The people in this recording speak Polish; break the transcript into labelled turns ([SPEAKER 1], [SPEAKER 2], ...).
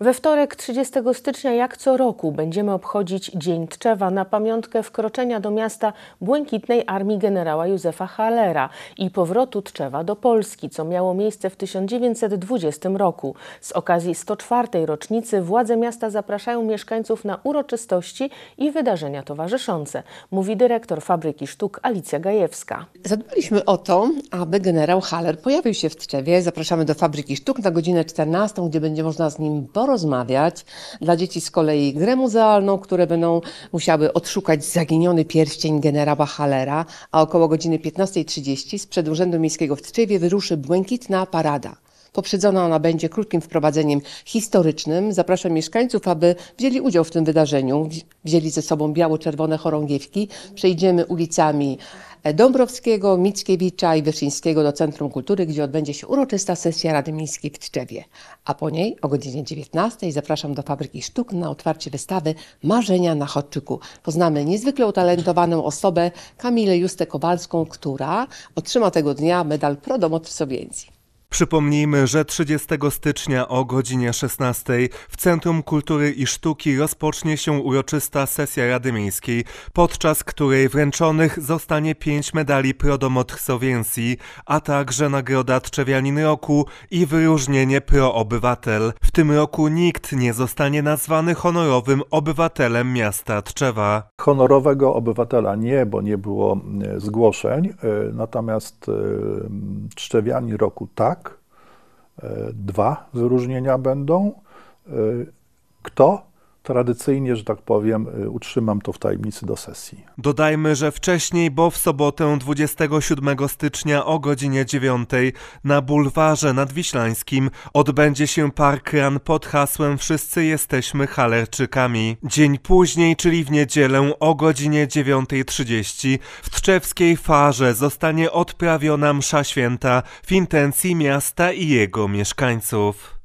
[SPEAKER 1] We wtorek 30 stycznia, jak co roku, będziemy obchodzić Dzień Tczewa na pamiątkę wkroczenia do miasta Błękitnej Armii generała Józefa Halera i powrotu Tczewa do Polski, co miało miejsce w 1920 roku. Z okazji 104. rocznicy władze miasta zapraszają mieszkańców na uroczystości i wydarzenia towarzyszące, mówi dyrektor Fabryki Sztuk Alicja Gajewska.
[SPEAKER 2] Zadbaliśmy o to, aby generał Haller pojawił się w Tczewie. Zapraszamy do Fabryki Sztuk na godzinę 14, gdzie będzie można z nim porozmawiać porozmawiać. Dla dzieci z kolei grę muzealną, które będą musiały odszukać zaginiony pierścień generała Halera, a około godziny 15.30 z Urzędu miejskiego w Tczewie wyruszy błękitna parada. Poprzedzona ona będzie krótkim wprowadzeniem historycznym. Zapraszam mieszkańców, aby wzięli udział w tym wydarzeniu. Wzięli ze sobą biało-czerwone chorągiewki. Przejdziemy ulicami Dąbrowskiego, Mickiewicza i Wyszyńskiego do Centrum Kultury, gdzie odbędzie się uroczysta sesja Rady Miejskiej w Tczewie. A po niej o godzinie 19 zapraszam do Fabryki Sztuk na otwarcie wystawy Marzenia na Choczyku”. Poznamy niezwykle utalentowaną osobę Kamilę Justę Kowalską, która otrzyma tego dnia medal Prodomot Domot w
[SPEAKER 3] Przypomnijmy, że 30 stycznia o godzinie 16 w Centrum Kultury i Sztuki rozpocznie się uroczysta sesja Rady Miejskiej, podczas której wręczonych zostanie pięć medali Prodomot a także Nagroda Trzewianin Roku i wyróżnienie
[SPEAKER 4] Proobywatel. W
[SPEAKER 3] tym roku nikt nie zostanie nazwany honorowym obywatelem miasta Tczewa.
[SPEAKER 4] Honorowego obywatela nie, bo nie było e, zgłoszeń, e, natomiast e, Trzewianin Roku tak. E, dwa wyróżnienia będą. E, kto tradycyjnie, że tak powiem, y, utrzymam to w tajemnicy do sesji.
[SPEAKER 3] Dodajmy, że wcześniej, bo w sobotę 27 stycznia o godzinie 9 na bulwarze nadwiślańskim odbędzie się parkrun pod hasłem Wszyscy jesteśmy Halerczykami. Dzień później, czyli w niedzielę o godzinie 9.30 w Tczewskiej Farze zostanie odprawiona msza święta w intencji miasta i jego mieszkańców.